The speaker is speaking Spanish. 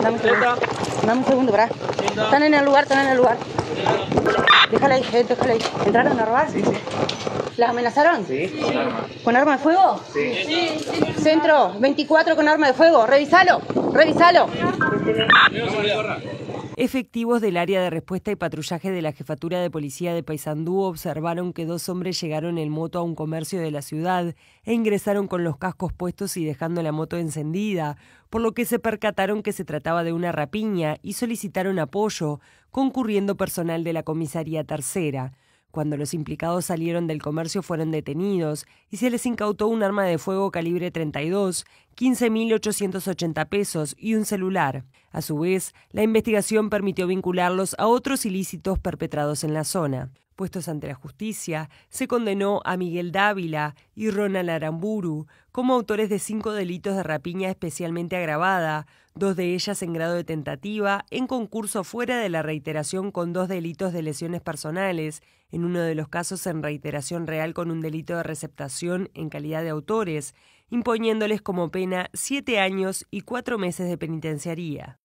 Dame un segundo, Dame un Están en el lugar, están en el lugar. Déjala ahí, eh, déjala ahí. ¿Entraron a robar? Sí, sí. ¿Las amenazaron? Sí, con arma. de fuego? Sí. Centro 24 con arma de fuego. Revisalo, revisalo. Efectivos del área de respuesta y patrullaje de la Jefatura de Policía de Paysandú observaron que dos hombres llegaron en moto a un comercio de la ciudad e ingresaron con los cascos puestos y dejando la moto encendida, por lo que se percataron que se trataba de una rapiña y solicitaron apoyo, concurriendo personal de la comisaría tercera. Cuando los implicados salieron del comercio fueron detenidos y se les incautó un arma de fuego calibre 32 15.880 pesos y un celular. A su vez, la investigación permitió vincularlos a otros ilícitos perpetrados en la zona. Puestos ante la justicia, se condenó a Miguel Dávila y Ronald Aramburu como autores de cinco delitos de rapiña especialmente agravada, dos de ellas en grado de tentativa, en concurso fuera de la reiteración con dos delitos de lesiones personales, en uno de los casos en reiteración real con un delito de receptación en calidad de autores, imponiéndoles como pena siete años y cuatro meses de penitenciaría.